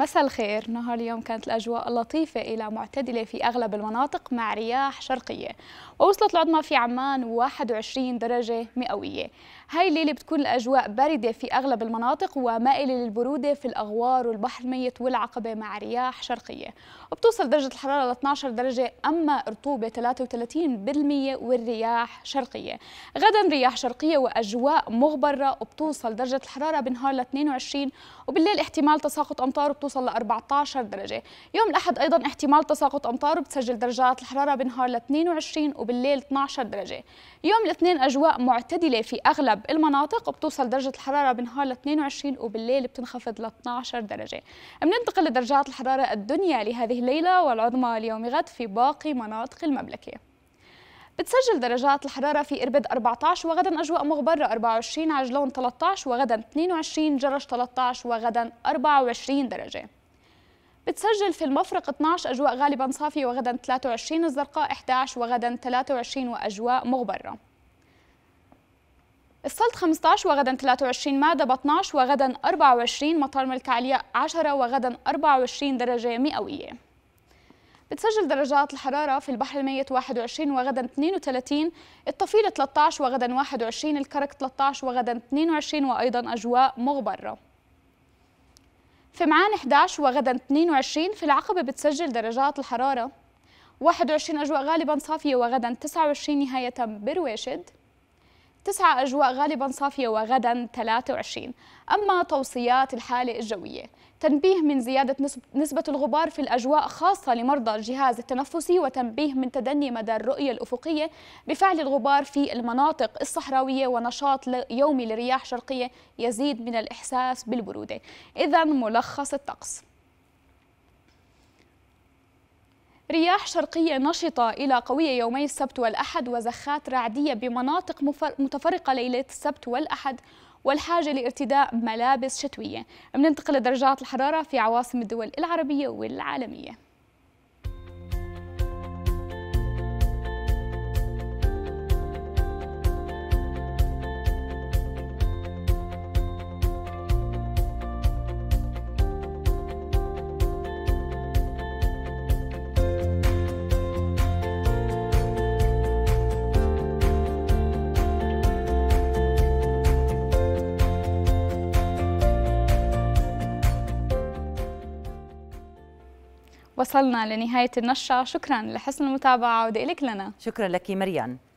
مساء الخير نهار اليوم كانت الأجواء لطيفة إلى معتدلة في أغلب المناطق مع رياح شرقية ووصلت العظمى في عمان 21 درجة مئوية هاي الليلة بتكون الأجواء باردة في أغلب المناطق ومائلة للبرودة في الأغوار والبحر الميت والعقبة مع رياح شرقية وبتوصل درجة الحرارة ل 12 درجة أما رطوبة 33% والرياح شرقية غدا رياح شرقية وأجواء مغبرة وبتوصل درجة الحرارة بنهار ل 22 وبالليل احتمال تساقط أمطار وبتوصل بتوصل ل 14 درجة يوم الأحد أيضا احتمال تساقط أمطار بتسجل درجات الحرارة بالنهار ل 22 وبالليل 12 درجة يوم الاثنين أجواء معتدلة في أغلب المناطق وبتوصل درجة الحرارة بالنهار ل 22 وبالليل بتنخفض ل 12 درجة بننتقل لدرجات الحرارة الدنيا لهذه الليلة والعظمى ليوم غد في باقي مناطق المملكة بتسجل درجات الحرارة في إربد 14 وغدا أجواء مغبرة 24 عجلون 13 وغدا 22 جرش 13 وغدا 24 درجة بتسجل في المفرق 12 أجواء غالبا صافية وغدا 23 الزرقاء 11 وغدا 23 وأجواء مغبرة السلط 15 وغدا 23 مادبة 12 وغدا 24 مطار ملك علياء 10 وغدا 24 درجة مئوية بتسجل درجات الحرارة في البحر الميت 21 وغدا 32 الطفيلة 13 وغدا 21 الكرك 13 وغدا 22 وأيضا أجواء مغبرة في معان 11 وغدا 22 في العقبة بتسجل درجات الحرارة 21 أجواء غالبا صافية وغدا 29 نهاية برواشد تسعة أجواء غالبا صافية وغدا 23 أما توصيات الحالة الجوية تنبيه من زيادة نسبة الغبار في الأجواء خاصة لمرضى الجهاز التنفسي وتنبيه من تدني مدى الرؤية الأفقية بفعل الغبار في المناطق الصحراوية ونشاط يومي لرياح شرقية يزيد من الإحساس بالبرودة إذا ملخص الطقس رياح شرقية نشطة إلى قوية يومي السبت والأحد وزخات رعدية بمناطق متفرقة ليلة السبت والأحد والحاجة لارتداء ملابس شتوية بننتقل لدرجات الحرارة في عواصم الدول العربية والعالمية وصلنا لنهاية النشرة شكرا لحسن المتابعة وعودة إليك لنا شكرا لك مريان